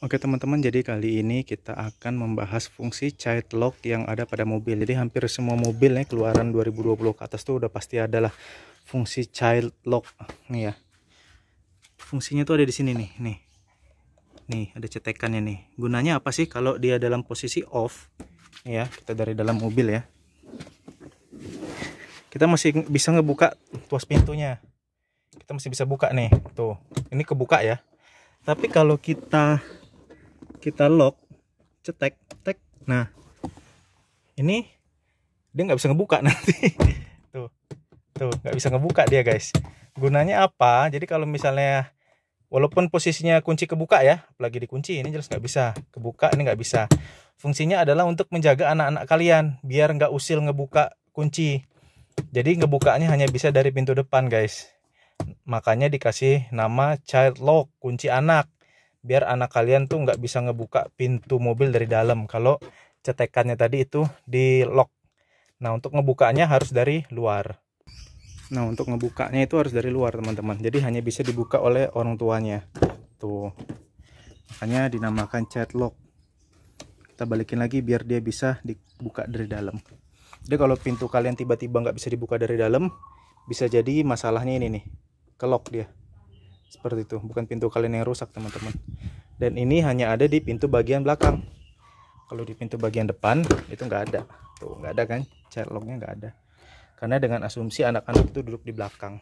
Oke teman-teman, jadi kali ini kita akan membahas fungsi child lock yang ada pada mobil. Jadi hampir semua mobil ya keluaran 2020 ke atas tuh udah pasti adalah fungsi child lock nih ya. Fungsinya tuh ada di sini nih, nih. Nih, ada cetekannya nih. Gunanya apa sih kalau dia dalam posisi off? Ya, kita dari dalam mobil ya. Kita masih bisa ngebuka tuas pintunya. Kita masih bisa buka nih, tuh. Ini kebuka ya. Tapi kalau kita kita lock cetek tek nah ini dia nggak bisa ngebuka nanti tuh tuh nggak bisa ngebuka dia guys gunanya apa jadi kalau misalnya walaupun posisinya kunci kebuka ya apalagi dikunci ini jelas nggak bisa kebuka ini nggak bisa fungsinya adalah untuk menjaga anak-anak kalian biar nggak usil ngebuka kunci jadi ngebukanya hanya bisa dari pintu depan guys makanya dikasih nama child lock kunci anak biar anak kalian tuh nggak bisa ngebuka pintu mobil dari dalam kalau cetekannya tadi itu di lock nah untuk ngebukanya harus dari luar nah untuk ngebukanya itu harus dari luar teman-teman jadi hanya bisa dibuka oleh orang tuanya tuh makanya dinamakan cat lock kita balikin lagi biar dia bisa dibuka dari dalam jadi kalau pintu kalian tiba-tiba nggak bisa dibuka dari dalam bisa jadi masalahnya ini nih kelok dia seperti itu bukan pintu kalian yang rusak teman-teman dan ini hanya ada di pintu bagian belakang kalau di pintu bagian depan itu nggak ada tuh nggak ada kan cerloknya nggak ada karena dengan asumsi anak-anak itu duduk di belakang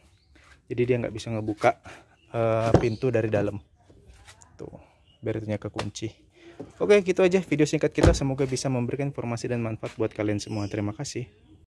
jadi dia nggak bisa ngebuka uh, pintu dari dalam tuh beritanya kekunci oke gitu aja video singkat kita semoga bisa memberikan informasi dan manfaat buat kalian semua terima kasih